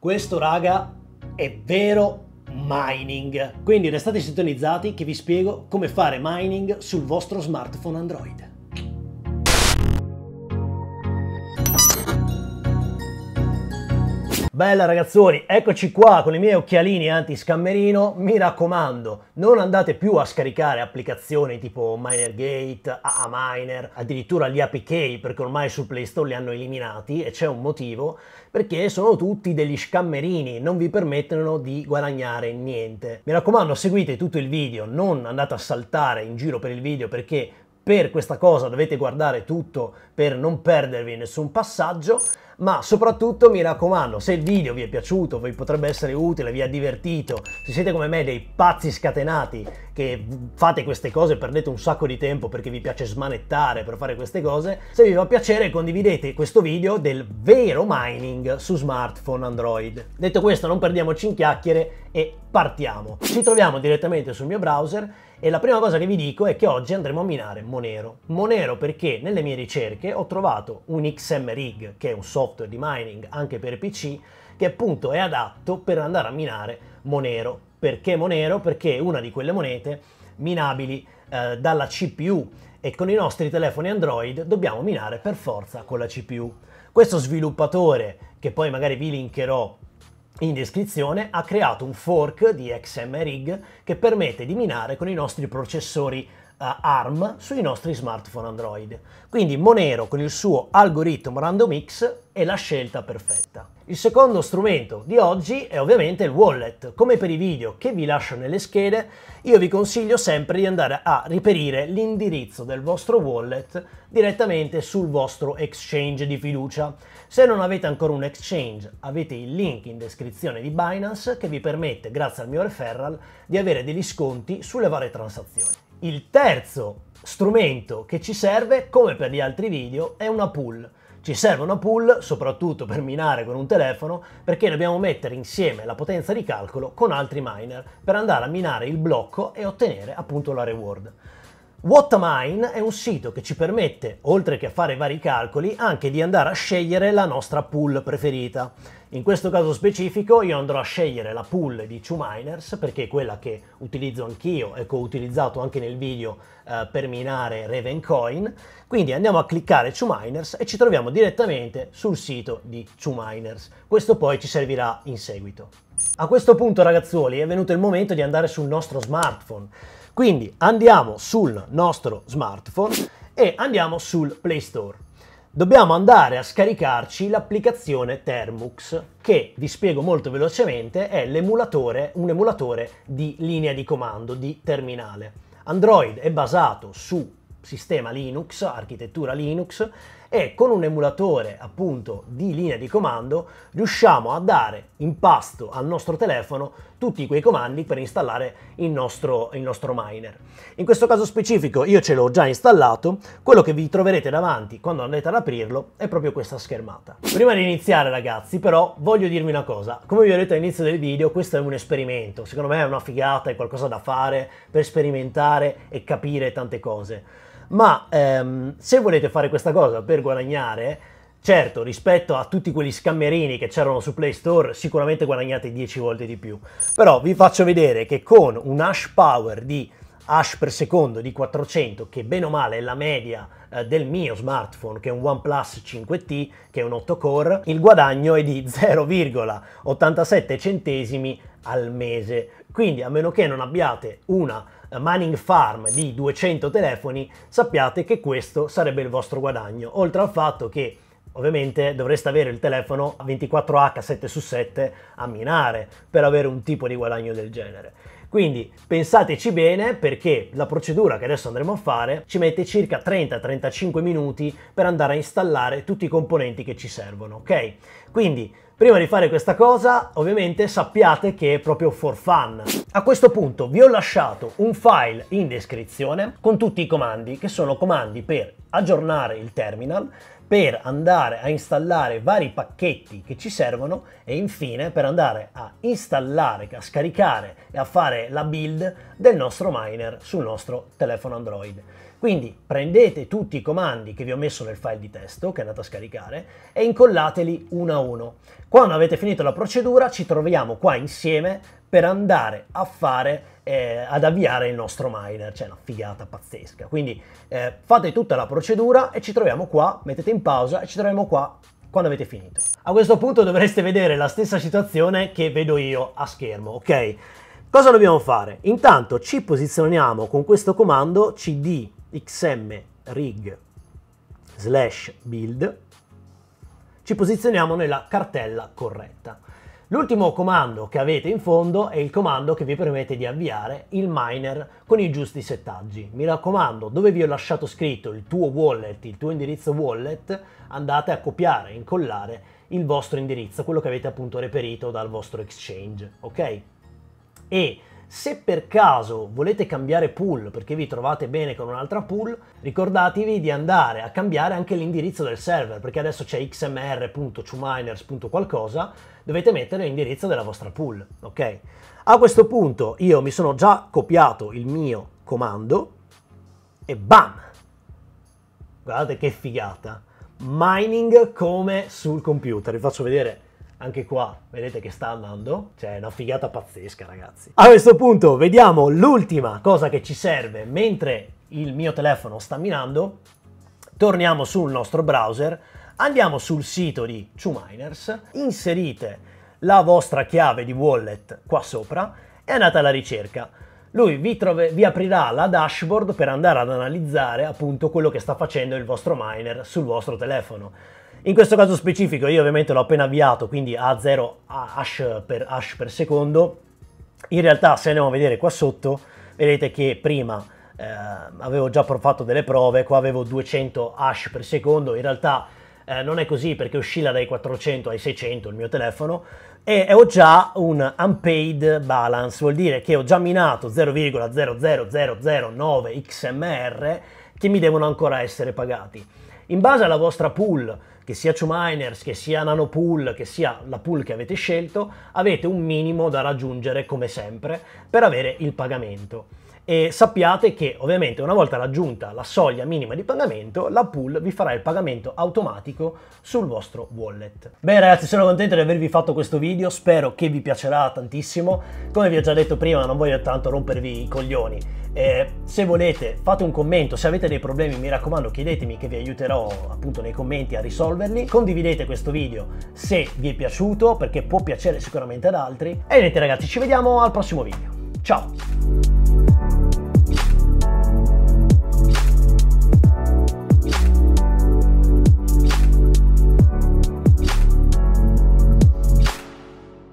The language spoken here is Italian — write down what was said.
Questo raga è vero mining. Quindi restate sintonizzati che vi spiego come fare mining sul vostro smartphone Android. Bella ragazzoni, eccoci qua con i miei occhialini anti-scammerino. Mi raccomando, non andate più a scaricare applicazioni tipo Minergate, Aminer, addirittura gli APK perché ormai sul Play Store li hanno eliminati e c'è un motivo, perché sono tutti degli scammerini, non vi permettono di guadagnare niente. Mi raccomando, seguite tutto il video, non andate a saltare in giro per il video perché per questa cosa dovete guardare tutto per non perdervi nessun passaggio, ma soprattutto mi raccomando, se il video vi è piaciuto, vi potrebbe essere utile, vi ha divertito, se siete come me dei pazzi scatenati che fate queste cose, perdete un sacco di tempo perché vi piace smanettare per fare queste cose, se vi fa piacere condividete questo video del vero mining su smartphone Android. Detto questo, non perdiamoci in chiacchiere e partiamo. Ci troviamo direttamente sul mio browser e la prima cosa che vi dico è che oggi andremo a minare Monero. Monero perché nelle mie ricerche ho trovato un XMRig, che è un software di mining anche per PC, che appunto è adatto per andare a minare Monero. Perché Monero? Perché è una di quelle monete minabili eh, dalla CPU e con i nostri telefoni Android dobbiamo minare per forza con la CPU. Questo sviluppatore, che poi magari vi linkerò in descrizione, ha creato un fork di XMRig che permette di minare con i nostri processori Uh, eh, ARM sui nostri smartphone Android. Quindi Monero con il suo algoritmo Random X è la scelta perfetta. Il secondo strumento di oggi è ovviamente il wallet. Come per i video che vi lascio nelle schede, io vi consiglio sempre di andare a reperire l'indirizzo del vostro wallet direttamente sul vostro exchange di fiducia. Se non avete ancora un exchange, avete il link in descrizione di Binance che vi permette, grazie al mio referral, di avere degli sconti sulle varie transazioni. Il terzo strumento che ci serve, come per gli altri video, è una pool. Ci servono pool soprattutto per minare con un telefono perché dobbiamo mettere insieme la potenza di calcolo con altri miner per andare a minare il blocco e ottenere appunto la reward. Whattamine è un sito che ci permette, oltre che a fare vari calcoli, anche di andare a scegliere la nostra pool preferita. In questo caso specifico io andrò a scegliere la pool di 2Miners perché è quella che utilizzo anch'io e che ho utilizzato anche nel video eh, per minare Ravencoin. Quindi andiamo a cliccare 2Miners e ci troviamo direttamente sul sito di 2Miners. Questo poi ci servirà in seguito. A questo punto ragazzuoli è venuto il momento di andare sul nostro smartphone quindi andiamo sul nostro smartphone e andiamo sul Play Store. Dobbiamo andare a scaricarci l'applicazione Thermux, che, vi spiego molto velocemente, è l'emulatore, un emulatore di linea di comando, di terminale. Android è basato su sistema Linux, architettura Linux, e con un emulatore appunto di linea di comando riusciamo a dare in pasto al nostro telefono tutti quei comandi per installare il nostro, il nostro miner. In questo caso specifico io ce l'ho già installato, quello che vi troverete davanti quando andrete ad aprirlo è proprio questa schermata. Prima di iniziare ragazzi però voglio dirvi una cosa, come vi ho detto all'inizio del video questo è un esperimento, secondo me è una figata, è qualcosa da fare per sperimentare e capire tante cose ma ehm, se volete fare questa cosa per guadagnare, certo rispetto a tutti quegli scammerini che c'erano su Play Store sicuramente guadagnate 10 volte di più, però vi faccio vedere che con un hash power di hash per secondo di 400 che bene o male è la media eh, del mio smartphone che è un OnePlus 5T che è un 8 core il guadagno è di 0,87 centesimi al mese quindi a meno che non abbiate una Manning Farm di 200 telefoni, sappiate che questo sarebbe il vostro guadagno, oltre al fatto che Ovviamente dovreste avere il telefono 24H 7 su 7 a minare per avere un tipo di guadagno del genere. Quindi pensateci bene perché la procedura che adesso andremo a fare ci mette circa 30-35 minuti per andare a installare tutti i componenti che ci servono, ok? Quindi Prima di fare questa cosa, ovviamente sappiate che è proprio for fun. A questo punto vi ho lasciato un file in descrizione con tutti i comandi, che sono comandi per aggiornare il terminal, per andare a installare vari pacchetti che ci servono e infine per andare a installare, a scaricare e a fare la build del nostro miner sul nostro telefono Android. Quindi prendete tutti i comandi che vi ho messo nel file di testo che andate a scaricare e incollateli uno a uno. Quando avete finito la procedura ci troviamo qua insieme per andare a fare, eh, ad avviare il nostro miner, cioè una figata pazzesca. Quindi eh, fate tutta la procedura e ci troviamo qua, mettete in pausa e ci troviamo qua quando avete finito. A questo punto dovreste vedere la stessa situazione che vedo io a schermo, ok? Cosa dobbiamo fare? Intanto ci posizioniamo con questo comando cd xm rig slash build, ci posizioniamo nella cartella corretta. L'ultimo comando che avete in fondo è il comando che vi permette di avviare il miner con i giusti settaggi. Mi raccomando, dove vi ho lasciato scritto il tuo wallet, il tuo indirizzo wallet, andate a copiare, incollare il vostro indirizzo, quello che avete appunto reperito dal vostro exchange, ok? E se per caso volete cambiare pool perché vi trovate bene con un'altra pool, ricordatevi di andare a cambiare anche l'indirizzo del server, perché adesso c'è xmr.chuminers.qualcosa, dovete mettere l'indirizzo della vostra pool, ok? A questo punto io mi sono già copiato il mio comando e bam! Guardate che figata! Mining come sul computer, vi faccio vedere anche qua vedete che sta andando, cioè è una figata pazzesca ragazzi. A questo punto vediamo l'ultima cosa che ci serve mentre il mio telefono sta minando, torniamo sul nostro browser, andiamo sul sito di Miners, inserite la vostra chiave di wallet qua sopra e andate alla ricerca. Lui vi, trove, vi, aprirà la dashboard per andare ad analizzare appunto quello che sta facendo il vostro miner sul vostro telefono. In questo caso specifico io ovviamente l'ho appena avviato, quindi a 0 hash per hash per secondo. In realtà se andiamo a vedere qua sotto, vedete che prima eh, avevo già fatto delle prove, qua avevo 200 hash per secondo, in realtà eh, non è così perché oscilla dai 400 ai 600 il mio telefono e ho già un unpaid balance, vuol dire che ho già minato 0,00009 XMR che mi devono ancora essere pagati. In base alla vostra pool che sia Miners, che sia Nano Pool, che sia la pool che avete scelto, avete un minimo da raggiungere come sempre per avere il pagamento e sappiate che ovviamente una volta raggiunta la soglia minima di pagamento la pool vi farà il pagamento automatico sul vostro wallet. Beh ragazzi sono contento di avervi fatto questo video, spero che vi piacerà tantissimo, come vi ho già detto prima non voglio tanto rompervi i coglioni, eh, se volete fate un commento, se avete dei problemi mi raccomando chiedetemi che vi aiuterò appunto nei commenti a risolverli, condividete questo video se vi è piaciuto perché può piacere sicuramente ad altri e niente ragazzi ci vediamo al prossimo video, ciao!